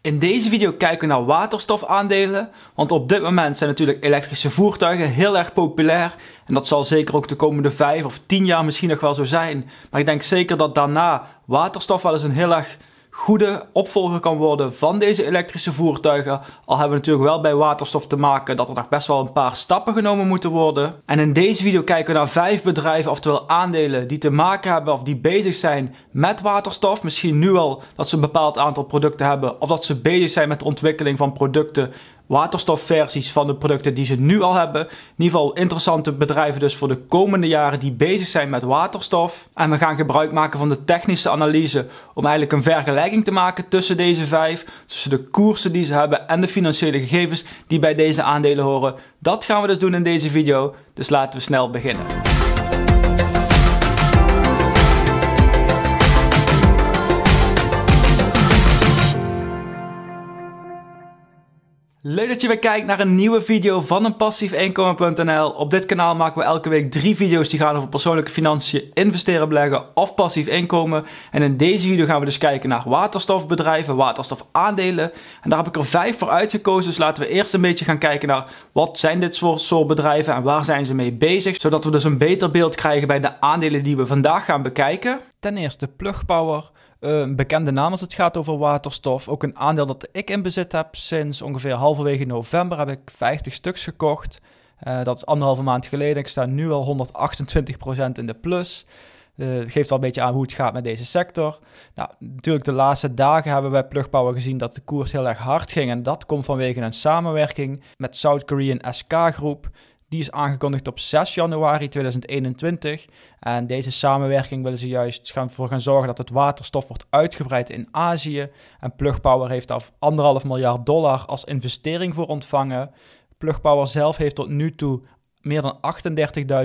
In deze video kijken we naar waterstofaandelen, want op dit moment zijn natuurlijk elektrische voertuigen heel erg populair. En dat zal zeker ook de komende 5 of 10 jaar misschien nog wel zo zijn. Maar ik denk zeker dat daarna waterstof wel eens een heel erg goede opvolger kan worden van deze elektrische voertuigen. Al hebben we natuurlijk wel bij waterstof te maken dat er nog best wel een paar stappen genomen moeten worden. En in deze video kijken we naar vijf bedrijven, oftewel aandelen die te maken hebben of die bezig zijn met waterstof. Misschien nu al dat ze een bepaald aantal producten hebben of dat ze bezig zijn met de ontwikkeling van producten waterstofversies van de producten die ze nu al hebben. In ieder geval interessante bedrijven dus voor de komende jaren die bezig zijn met waterstof. En we gaan gebruik maken van de technische analyse om eigenlijk een vergelijking te maken tussen deze vijf. Tussen de koersen die ze hebben en de financiële gegevens die bij deze aandelen horen. Dat gaan we dus doen in deze video. Dus laten we snel beginnen. Leuk dat je weer kijkt naar een nieuwe video van een passiefinkomen.nl. Op dit kanaal maken we elke week drie video's die gaan over persoonlijke financiën, investeren, beleggen of passief inkomen. En in deze video gaan we dus kijken naar waterstofbedrijven, waterstofaandelen. En daar heb ik er vijf voor uitgekozen. Dus laten we eerst een beetje gaan kijken naar wat zijn dit soort, soort bedrijven en waar zijn ze mee bezig. Zodat we dus een beter beeld krijgen bij de aandelen die we vandaag gaan bekijken. Ten eerste Plug Power, eh, een bekende naam als het gaat over waterstof. Ook een aandeel dat ik in bezit heb. Sinds ongeveer halverwege november heb ik 50 stuks gekocht. Eh, dat is anderhalve maand geleden. Ik sta nu al 128% in de plus. Uh, geeft al een beetje aan hoe het gaat met deze sector. Nou, natuurlijk, de laatste dagen hebben we bij Plug Power gezien dat de koers heel erg hard ging. En dat komt vanwege een samenwerking met South Korean SK Groep. Die is aangekondigd op 6 januari 2021. En deze samenwerking willen ze juist gaan, voor gaan zorgen dat het waterstof wordt uitgebreid in Azië. En Plug Power heeft daar anderhalf miljard dollar als investering voor ontvangen. Plug Power zelf heeft tot nu toe meer dan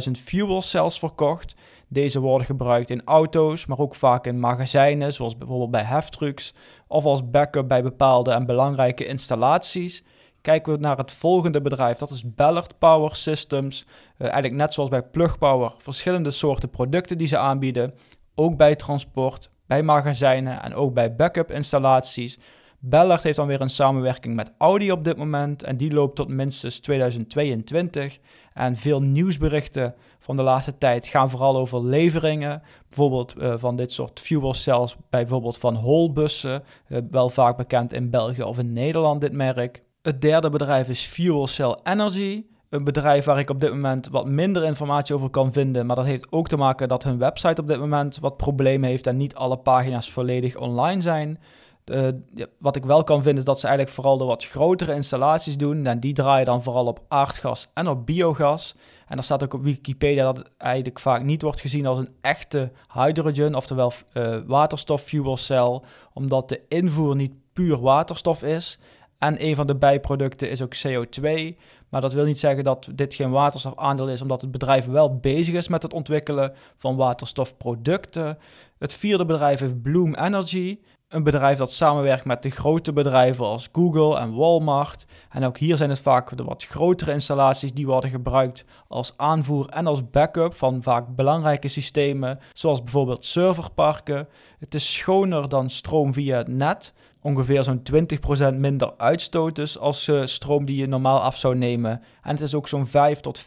38.000 fuel cells verkocht. Deze worden gebruikt in auto's, maar ook vaak in magazijnen, zoals bijvoorbeeld bij heftrucks, of als backup bij bepaalde en belangrijke installaties. Kijken we naar het volgende bedrijf, dat is Ballard Power Systems. Eh, eigenlijk net zoals bij Plug Power, verschillende soorten producten die ze aanbieden. Ook bij transport, bij magazijnen en ook bij backup installaties. Ballard heeft dan weer een samenwerking met Audi op dit moment en die loopt tot minstens 2022. En veel nieuwsberichten van de laatste tijd gaan vooral over leveringen, bijvoorbeeld eh, van dit soort fuel cells, bijvoorbeeld van holbussen, eh, wel vaak bekend in België of in Nederland dit merk. Het derde bedrijf is Fuel Cell Energy. Een bedrijf waar ik op dit moment wat minder informatie over kan vinden. Maar dat heeft ook te maken dat hun website op dit moment wat problemen heeft en niet alle pagina's volledig online zijn. Eh, wat ik wel kan vinden is dat ze eigenlijk vooral de wat grotere installaties doen. En die draaien dan vooral op aardgas en op biogas. En er staat ook op Wikipedia dat het eigenlijk vaak niet wordt gezien als een echte hydrogen, oftewel eh, fuel cell, omdat de invoer niet puur waterstof is. En een van de bijproducten is ook CO2. Maar dat wil niet zeggen dat dit geen waterstofaandeel is, omdat het bedrijf wel bezig is met het ontwikkelen van waterstofproducten. Het vierde bedrijf is Bloom Energy. Een bedrijf dat samenwerkt met de grote bedrijven als Google en Walmart. En ook hier zijn het vaak de wat grotere installaties die worden gebruikt als aanvoer en als backup van vaak belangrijke systemen, zoals bijvoorbeeld serverparken. Het is schoner dan stroom via het net ongeveer zo'n 20% minder uitstoot dus als eh, stroom die je normaal af zou nemen. En het is ook zo'n 5 tot 15%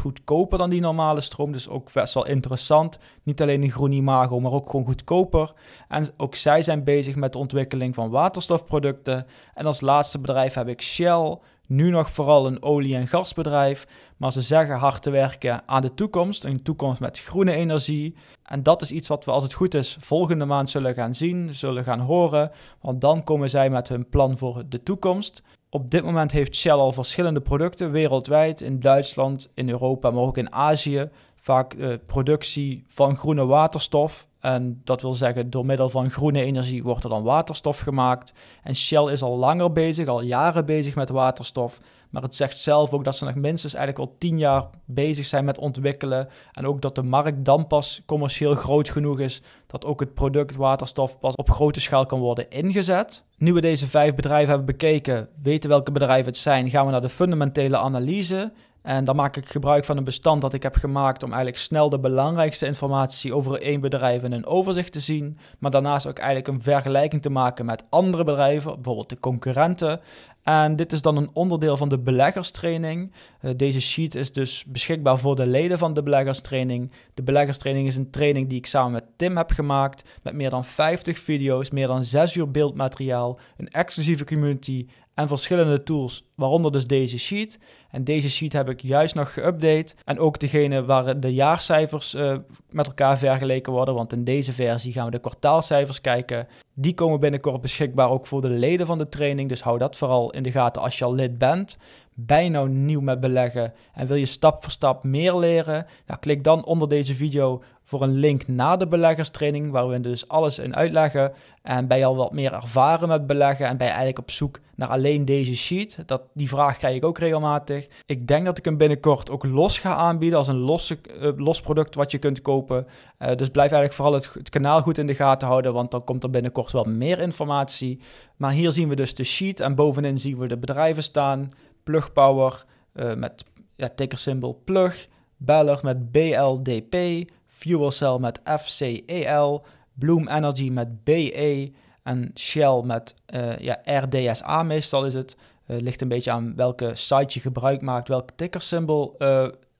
goedkoper dan die normale stroom, dus ook best wel interessant. Niet alleen een groen imago, maar ook gewoon goedkoper. En ook zij zijn bezig met de ontwikkeling van waterstofproducten. En als laatste bedrijf heb ik Shell, nu nog vooral een olie- en gasbedrijf, maar ze zeggen hard te werken aan de toekomst, een toekomst met groene energie. En dat is iets wat we als het goed is volgende maand zullen gaan zien, zullen gaan horen, want dan komen zij met hun plan voor de toekomst. Op dit moment heeft Shell al verschillende producten wereldwijd, in Duitsland, in Europa, maar ook in Azië, vaak eh, productie van groene waterstof. En dat wil zeggen, door middel van groene energie wordt er dan waterstof gemaakt. En Shell is al langer bezig, al jaren bezig met waterstof. Maar het zegt zelf ook dat ze nog minstens eigenlijk al tien jaar bezig zijn met ontwikkelen. En ook dat de markt dan pas commercieel groot genoeg is dat ook het product waterstof pas op grote schaal kan worden ingezet. Nu we deze vijf bedrijven hebben bekeken, weten welke bedrijven het zijn, gaan we naar de fundamentele analyse. En dan maak ik gebruik van een bestand dat ik heb gemaakt om eigenlijk snel de belangrijkste informatie over één bedrijf in een overzicht te zien. Maar daarnaast ook eigenlijk een vergelijking te maken met andere bedrijven, bijvoorbeeld de concurrenten. En dit is dan een onderdeel van de beleggerstraining. Eh, deze sheet is dus beschikbaar voor de leden van de beleggerstraining. De beleggerstraining is een training die ik samen met Tim heb gemaakt. Met meer dan 50 video's, meer dan 6 uur beeldmateriaal, een exclusieve community en verschillende tools, waaronder dus deze sheet. En deze sheet heb ik juist nog geüpdate. En ook degene waar de jaarcijfers eh, met elkaar vergeleken worden, want in deze versie gaan we de kwartaalcijfers kijken. Die komen binnenkort beschikbaar ook voor de leden van de training, dus hou dat vooral in de gaten als je al lid bent bijna nieuw met beleggen en wil je stap voor stap meer leren? dan nou, klik dan onder deze video voor een link naar de beleggerstraining, waar we dus alles in uitleggen. En ben je al wat meer ervaren met beleggen en ben je eigenlijk op zoek naar alleen deze sheet? Dat, die vraag krijg ik ook regelmatig. Ik denk dat ik hem binnenkort ook los ga aanbieden als een losse, uh, los product wat je kunt kopen. Eh, dus blijf eigenlijk vooral het, het, kanaal goed in de gaten houden, want dan komt er binnenkort wel meer informatie. Maar hier zien we dus de sheet en bovenin zien we de bedrijven staan. Plug Power eh, met ja, symbool Plug, Beller met BLDP, Fuel Cell met FCEL, Bloom Energy met BE en Shell met uh, ja, RDSA meestal is het. Uh, ligt een beetje aan welke site je gebruik maakt, welk tickersymbool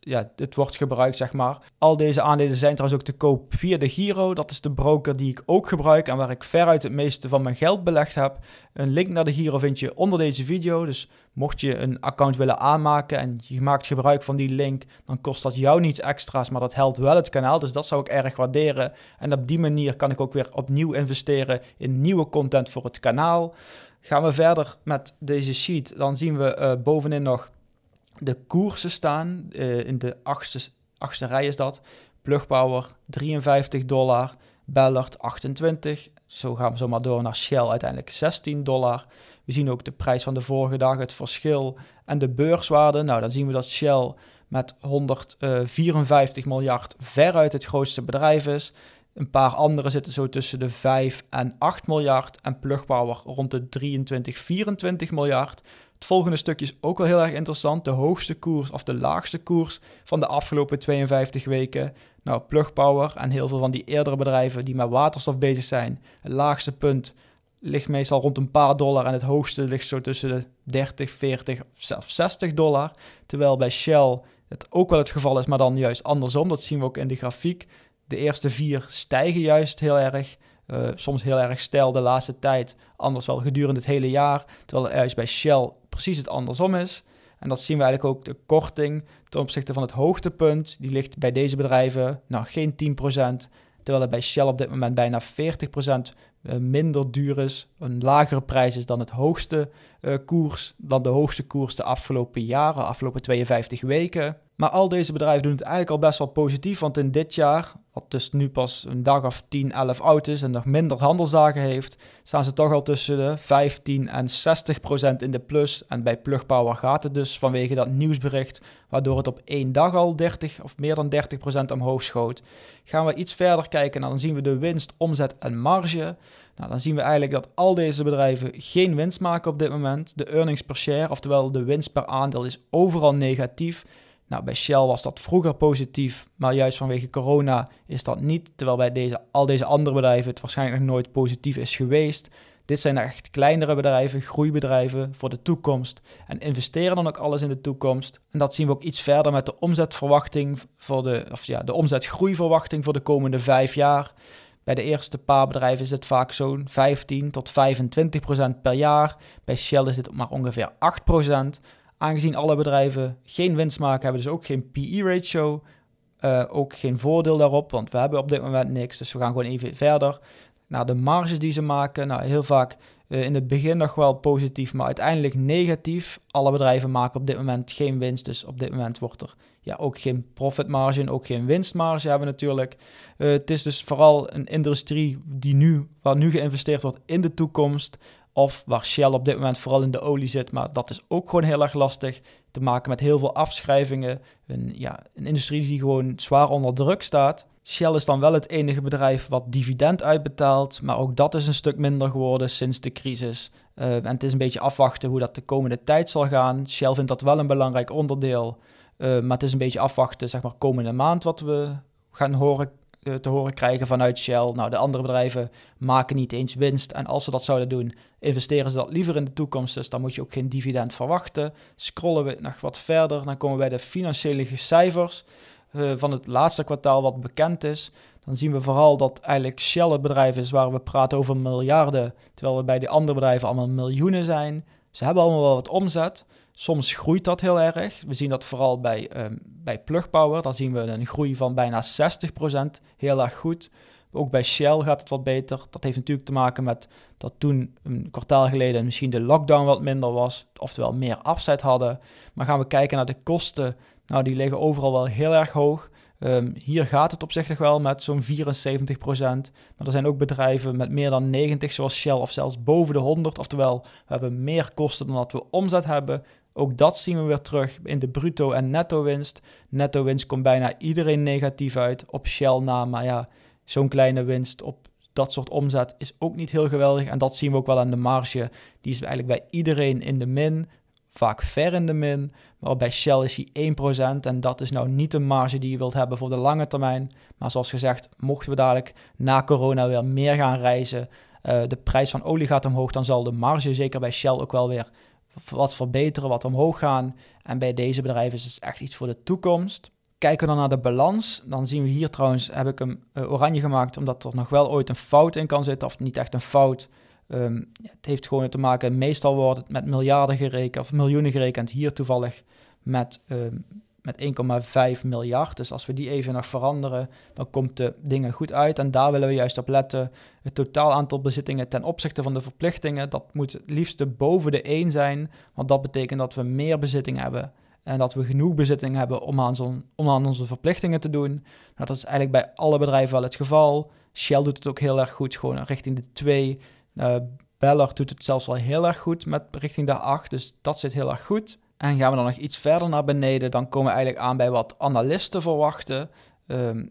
ja, het wordt gebruikt, zeg maar. Al deze aandelen zijn trouwens ook te koop via de Giro. Dat is de broker die ik ook gebruik en waar ik veruit het meeste van mijn geld belegd heb. Een link naar de Giro vind je onder deze video. Dus mocht je een account willen aanmaken en je maakt gebruik van die link, dan kost dat jou niets extra's, maar dat helpt wel het kanaal. Dus dat zou ik erg waarderen. En op die manier kan ik ook weer opnieuw investeren in nieuwe content voor het kanaal. Gaan we verder met deze sheet, dan zien we eh, bovenin nog de koersen staan. Eh, in de achtste, achtste rij is dat. Plugpower 53 dollar. Ballard 28. Zo gaan we zomaar door naar Shell uiteindelijk 16 dollar. We zien ook de prijs van de vorige dag, het verschil en de beurswaarde. Nou, dan zien we dat Shell met 154 miljard veruit het grootste bedrijf is. Een paar andere zitten zo tussen de 5 en 8 miljard. En Plug Power rond de 23, 24 miljard. Het volgende stukje is ook wel heel erg interessant. De hoogste koers of de laagste koers van de afgelopen 52 weken. Nou, Plug Power en heel veel van die eerdere bedrijven die met waterstof bezig zijn. Het laagste punt ligt meestal rond een paar dollar en het hoogste ligt zo tussen de 30, 40 of zelfs 60 dollar. Terwijl bij Shell het ook wel het geval is, maar dan juist andersom. Dat zien we ook in de grafiek de eerste vier stijgen juist heel erg. Eh, soms heel erg stijl de laatste tijd, anders wel gedurende het hele jaar. Terwijl er juist bij Shell precies het andersom is. En dat zien we eigenlijk ook de korting ten opzichte van het hoogtepunt. Die ligt bij deze bedrijven nou geen 10%, terwijl het bij Shell op dit moment bijna 40% eh, minder duur is. Een lagere prijs is dan het hoogste eh, koers, dan de hoogste koers de afgelopen jaren, afgelopen 52 weken. Maar al deze bedrijven doen het eigenlijk al best wel positief. Want in dit jaar, wat dus nu pas een dag of 10, 11 oud is en nog minder handelszaken heeft, staan ze toch al tussen de 15 en 60 procent in de plus. En bij Plug Power gaat het dus vanwege dat nieuwsbericht, waardoor het op één dag al 30 of meer dan 30 procent omhoog schoot. Gaan we iets verder kijken, nou, dan zien we de winst, omzet en marge. Nou, dan zien we eigenlijk dat al deze bedrijven geen winst maken op dit moment. De earnings per share, oftewel de winst per aandeel, is overal negatief. Nou, bij Shell was dat vroeger positief, maar juist vanwege corona is dat niet. Terwijl bij deze, al deze andere bedrijven het waarschijnlijk nog nooit positief is geweest. Dit zijn echt kleinere bedrijven, groeibedrijven voor de toekomst. En investeren dan ook alles in de toekomst. En dat zien we ook iets verder met de omzetverwachting voor de, of ja, de omzetgroeiverwachting voor de komende vijf jaar. Bij de eerste paar bedrijven is het vaak zo'n 15 tot 25 procent per jaar. Bij Shell is dit maar ongeveer 8 procent. Aangezien alle bedrijven geen winst maken, hebben dus ook geen PE-ratio. Eh, ook geen voordeel daarop, want we hebben op dit moment niks. Dus we gaan gewoon even verder naar nou, de marges die ze maken. Nou, heel vaak eh, in het begin nog wel positief, maar uiteindelijk negatief. Alle bedrijven maken op dit moment geen winst. Dus op dit moment wordt er ja, ook geen profitmarge ook geen winstmarge hebben natuurlijk. Eh, het is dus vooral een industrie die nu, waar nu geïnvesteerd wordt in de toekomst. Of waar Shell op dit moment vooral in de olie zit, maar dat is ook gewoon heel erg lastig. Te maken met heel veel afschrijvingen. Een, ja, een industrie die gewoon zwaar onder druk staat. Shell is dan wel het enige bedrijf wat dividend uitbetaalt, maar ook dat is een stuk minder geworden sinds de crisis. Eh, en het is een beetje afwachten hoe dat de komende tijd zal gaan. Shell vindt dat wel een belangrijk onderdeel, eh, maar het is een beetje afwachten, zeg maar, komende maand wat we gaan horen eh, te horen krijgen vanuit Shell. Nou, de andere bedrijven maken niet eens winst. En als ze dat zouden doen, investeren ze dat liever in de toekomst. Dus dan moet je ook geen dividend verwachten. Scrollen we nog wat verder, dan komen we bij de financiële cijfers eh, van het laatste kwartaal wat bekend is. Dan zien we vooral dat eigenlijk Shell het bedrijf is waar we praten over miljarden, terwijl we bij de andere bedrijven allemaal miljoenen zijn. Ze hebben allemaal wel wat omzet. Soms groeit dat heel erg. We zien dat vooral bij, um, bij Plug Power. Daar zien we een groei van bijna 60%. Heel erg goed. Ook bij Shell gaat het wat beter. Dat heeft natuurlijk te maken met dat toen een kwartaal geleden misschien de lockdown wat minder was. Oftewel meer afzet hadden. Maar gaan we kijken naar de kosten. Nou, die liggen overal wel heel erg hoog. Ehm, hier gaat het op zich wel met zo'n 74 procent. Maar er zijn ook bedrijven met meer dan 90, zoals Shell, of zelfs boven de 100. Oftewel, we hebben meer kosten dan dat we omzet hebben. Ook dat zien we weer terug in de bruto en netto winst. Netto winst komt bijna iedereen negatief uit op Shell na. Maar ja, zo'n kleine winst op dat soort omzet is ook niet heel geweldig. En dat zien we ook wel aan de marge. Die is eigenlijk bij iedereen in de min vaak ver in de min. Maar bij Shell is die 1% en dat is nou niet de marge die je wilt hebben voor de lange termijn. Maar zoals gezegd, mochten we dadelijk na corona weer meer gaan reizen, eh, de prijs van olie gaat omhoog, dan zal de marge zeker bij Shell ook wel weer wat verbeteren, wat omhoog gaan. En bij deze bedrijven is het echt iets voor de toekomst. Kijken we dan naar de balans, dan zien we hier trouwens, heb ik hem eh, oranje gemaakt, omdat er nog wel ooit een fout in kan zitten, of niet echt een fout, Ehm, het heeft gewoon te maken, meestal wordt het met miljarden gerekend, of miljoenen gerekend, hier toevallig met, ehm, met 1,5 miljard. Dus als we die even nog veranderen, dan komt de dingen goed uit. En daar willen we juist op letten. Het totaal aantal bezittingen ten opzichte van de verplichtingen, dat moet het liefst boven de 1 zijn. Want dat betekent dat we meer bezitting hebben en dat we genoeg bezitting hebben om aan, om aan onze verplichtingen te doen. Nou, dat is eigenlijk bij alle bedrijven wel het geval. Shell doet het ook heel erg goed, gewoon richting de 2. Uh, doet het zelfs wel heel erg goed met richting de 8, dus dat zit heel erg goed. En gaan we dan nog iets verder naar beneden, dan komen we eigenlijk aan bij wat analisten verwachten. Ehm,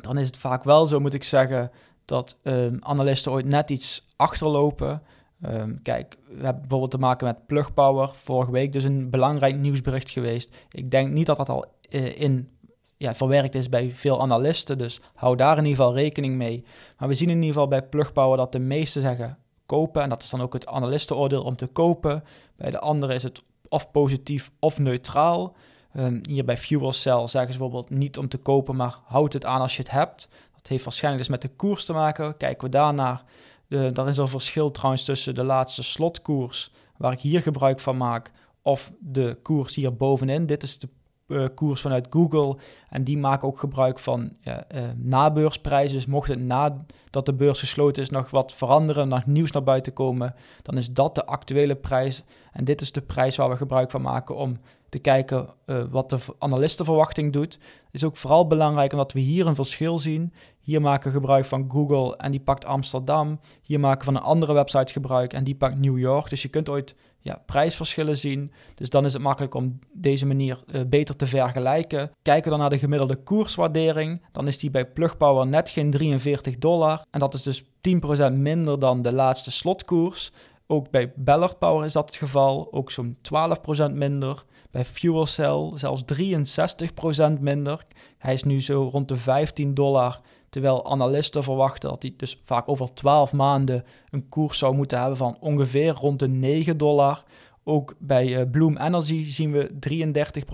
dan is het vaak wel zo, moet ik zeggen, dat ehm, analisten ooit net iets achterlopen. Ehm, kijk, we hebben bijvoorbeeld te maken met Plug Power. Vorige week dus een belangrijk nieuwsbericht geweest. Ik denk niet dat dat al eh, in ja, verwerkt is bij veel analisten. Dus hou daar in ieder geval rekening mee. Maar we zien in ieder geval bij Plug dat de meesten zeggen kopen. En dat is dan ook het analistenoordeel om te kopen. Bij de anderen is het of positief of neutraal. Ehm, hier bij Fuel Cell zeggen ze bijvoorbeeld niet om te kopen, maar houd het aan als je het hebt. Dat heeft waarschijnlijk dus met de koers te maken. Kijken we daarnaar. De, Dan is een verschil trouwens tussen de laatste slotkoers, waar ik hier gebruik van maak, of de koers hier bovenin. Dit is de eh, koers vanuit Google. En die maken ook gebruik van ja, eh, nabeursprijzen. Dus mocht het nadat de beurs gesloten is nog wat veranderen, nog nieuws naar buiten komen, dan is dat de actuele prijs. En dit is de prijs waar we gebruik van maken om te kijken eh, wat de analistenverwachting doet. is ook vooral belangrijk omdat we hier een verschil zien. Hier maken we gebruik van Google en die pakt Amsterdam. Hier maken we van een andere website gebruik en die pakt New York. Dus je kunt ooit ja, prijsverschillen zien. Dus dan is het makkelijk om deze manier eh, beter te vergelijken. Kijken we dan naar de gemiddelde koerswaardering, dan is die bij Plug Power net geen 43 dollar. En dat is dus 10% minder dan de laatste slotkoers. Ook bij Ballard Power is dat het geval, ook zo'n 12% minder. Bij Fuel Cell zelfs 63% minder. Hij is nu zo rond de 15 dollar. Terwijl analisten verwachten dat hij dus vaak over 12 maanden een koers zou moeten hebben van ongeveer rond de 9 dollar. Ook bij eh, Bloom Energy zien we 33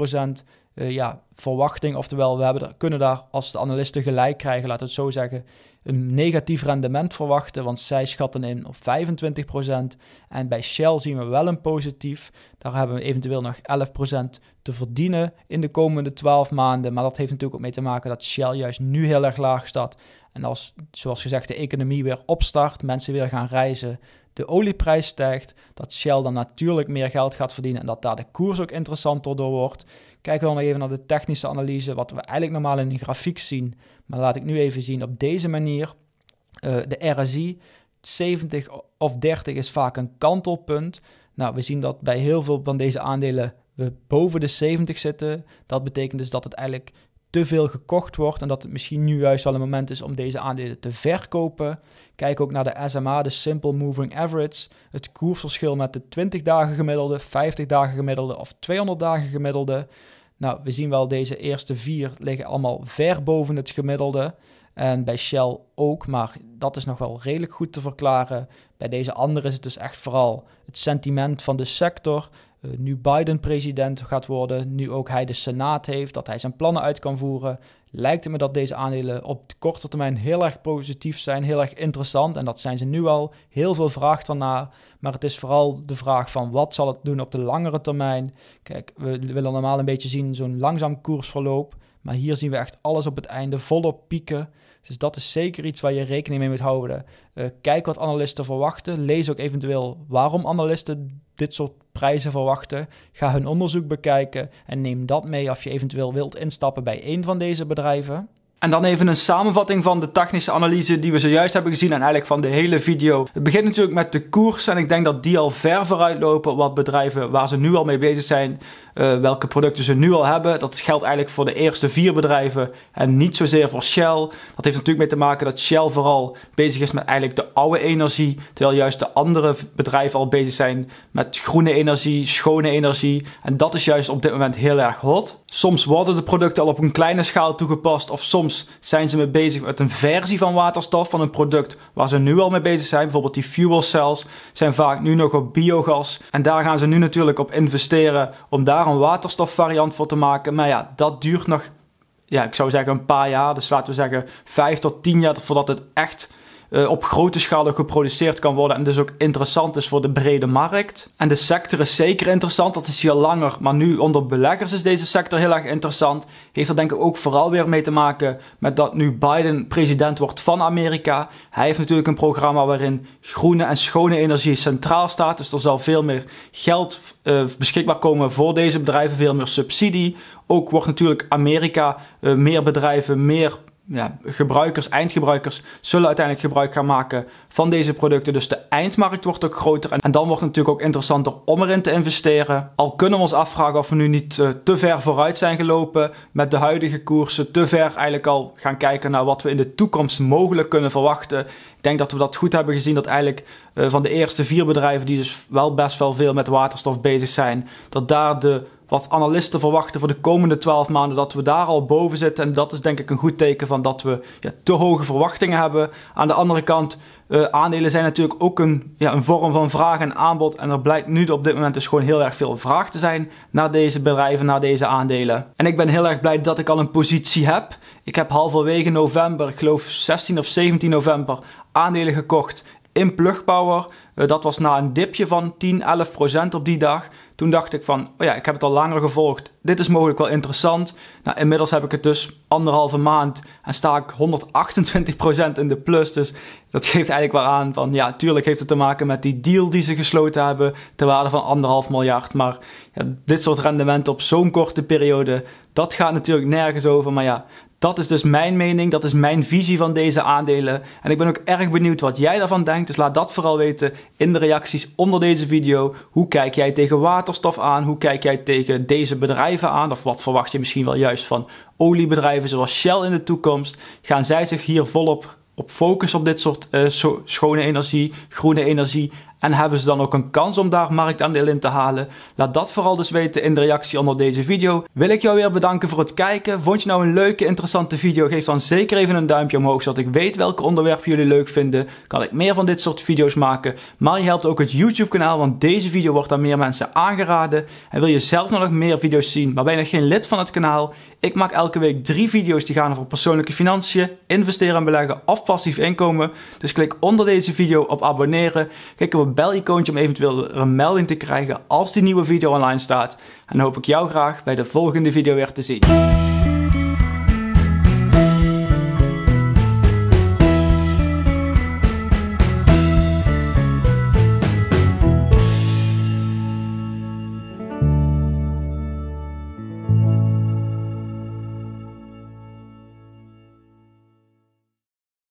eh, ja, verwachting. Oftewel, we hebben, kunnen daar, als de analisten gelijk krijgen, laten we het zo zeggen, een negatief rendement verwachten, want zij schatten in op 25%. En bij Shell zien we wel een positief. Daar hebben we eventueel nog 11% te verdienen in de komende 12 maanden. Maar dat heeft natuurlijk ook mee te maken dat Shell juist nu heel erg laag staat. En als, zoals gezegd, de economie weer opstart, mensen weer gaan reizen, de olieprijs stijgt, dat Shell dan natuurlijk meer geld gaat verdienen en dat daar de koers ook interessanter door wordt. Kijken we dan even naar de technische analyse, wat we eigenlijk normaal in een grafiek zien, maar laat ik nu even zien op deze manier. Eh, de RSI 70 of 30 is vaak een kantelpunt. Nou, we zien dat bij heel veel van deze aandelen we boven de 70 zitten. Dat betekent dus dat het eigenlijk te veel gekocht wordt en dat het misschien nu juist wel een moment is om deze aandelen te verkopen. Kijk ook naar de SMA, de Simple Moving Average, het koersverschil met de 20 dagen gemiddelde, 50 dagen gemiddelde of 200 dagen gemiddelde. Nou, we zien wel, deze eerste vier liggen allemaal ver boven het gemiddelde. En bij Shell ook, maar dat is nog wel redelijk goed te verklaren. Bij deze andere is het dus echt vooral het sentiment van de sector eh, nu Biden president gaat worden, nu ook hij de Senaat heeft, dat hij zijn plannen uit kan voeren, lijkt het me dat deze aandelen op de korte termijn heel erg positief zijn, heel erg interessant. En dat zijn ze nu al. Heel veel vraag daarna. Maar het is vooral de vraag van wat zal het doen op de langere termijn. Kijk, we willen normaal een beetje zien zo'n langzaam koersverloop. Maar hier zien we echt alles op het einde, volop pieken. Dus dat is zeker iets waar je rekening mee moet houden. Eh, kijk wat analisten verwachten. Lees ook eventueel waarom analisten dit soort prijzen verwachten. Ga hun onderzoek bekijken en neem dat mee als je eventueel wilt instappen bij een van deze bedrijven. En dan even een samenvatting van de technische analyse die we zojuist hebben gezien en eigenlijk van de hele video. Het begint natuurlijk met de koers en ik denk dat die al ver vooruit lopen wat bedrijven waar ze nu al mee bezig zijn, eh, welke producten ze nu al hebben. Dat geldt eigenlijk voor de eerste vier bedrijven en niet zozeer voor Shell. Dat heeft natuurlijk mee te maken dat Shell vooral bezig is met eigenlijk de oude energie, terwijl juist de andere bedrijven al bezig zijn met groene energie, schone energie. En dat is juist op dit moment heel erg hot. Soms worden de producten al op een kleine schaal toegepast of soms soms zijn ze mee bezig met een versie van waterstof van een product waar ze nu al mee bezig zijn. Bijvoorbeeld die fuel cells zijn vaak nu nog op biogas. En daar gaan ze nu natuurlijk op investeren om daar een waterstofvariant voor te maken. Maar ja, dat duurt nog, ja, ik zou zeggen een paar jaar. Dus laten we zeggen 5 tot 10 jaar voordat het echt eh, op grote schaal geproduceerd kan worden en dus ook interessant is voor de brede markt. En de sector is zeker interessant, dat is hier langer, maar nu onder beleggers is deze sector heel erg interessant. Heeft er denk ik ook vooral weer mee te maken met dat nu Biden president wordt van Amerika. Hij heeft natuurlijk een programma waarin groene en schone energie centraal staat, dus er zal veel meer geld eh, beschikbaar komen voor deze bedrijven, veel meer subsidie. Ook wordt natuurlijk Amerika eh, meer bedrijven, meer ja, gebruikers, eindgebruikers, zullen uiteindelijk gebruik gaan maken van deze producten. Dus de eindmarkt wordt ook groter. En, dan wordt het natuurlijk ook interessanter om erin te investeren. Al kunnen we ons afvragen of we nu niet eh, te ver vooruit zijn gelopen met de huidige koersen. Te ver eigenlijk al gaan kijken naar wat we in de toekomst mogelijk kunnen verwachten. Ik denk dat we dat goed hebben gezien. Dat eigenlijk eh, van de eerste vier bedrijven, die dus wel best wel veel met waterstof bezig zijn, dat daar de wat analisten verwachten voor de komende 12 maanden, dat we daar al boven zitten. En dat is denk ik een goed teken van dat we ja, te hoge verwachtingen hebben. Aan de andere kant, eh, aandelen zijn natuurlijk ook een, ja, een vorm van vraag en aanbod. En er blijkt nu op dit moment dus gewoon heel erg veel vraag te zijn naar deze bedrijven, naar deze aandelen. En ik ben heel erg blij dat ik al een positie heb. Ik heb halverwege november, ik geloof 16 of 17 november, aandelen gekocht in Plug Power. Eh, dat was na een dipje van 10, 11 procent op die dag. Toen dacht ik van, oh ja, ik heb het al langer gevolgd. Dit is mogelijk wel interessant. Nou, inmiddels heb ik het dus anderhalve maand en sta ik 128 procent in de plus. Dus dat geeft eigenlijk wel aan van, ja, tuurlijk heeft het te maken met die deal die ze gesloten hebben. Ter waarde van anderhalf miljard. Maar ja, dit soort rendementen op zo'n korte periode, dat gaat natuurlijk nergens over. Maar ja, dat is dus mijn mening, dat is mijn visie van deze aandelen. En ik ben ook erg benieuwd wat jij daarvan denkt. Dus laat dat vooral weten in de reacties onder deze video. Hoe kijk jij tegen waterstof aan? Hoe kijk jij tegen deze bedrijven aan? Of wat verwacht je misschien wel juist van oliebedrijven zoals Shell in de toekomst? Gaan zij zich hier volop op focus op dit soort eh, schone energie, groene energie en hebben ze dan ook een kans om daar marktaandeel in te halen? Laat dat vooral dus weten in de reactie onder deze video. Wil ik jou weer bedanken voor het kijken. Vond je nou een leuke, interessante video? Geef dan zeker even een duimpje omhoog, zodat ik weet welke onderwerpen jullie leuk vinden. Kan ik meer van dit soort video's maken. Maar je helpt ook het YouTube kanaal, want deze video wordt aan meer mensen aangeraden. En wil je zelf nou nog meer video's zien, maar ben je nog geen lid van het kanaal? Ik maak elke week drie video's die gaan over persoonlijke financiën investeren en beleggen of passief inkomen. Dus klik onder deze video op abonneren. Klik op het bel-icoontje om eventueel een melding te krijgen als die nieuwe video online staat. En hoop ik jou graag bij de volgende video weer te zien.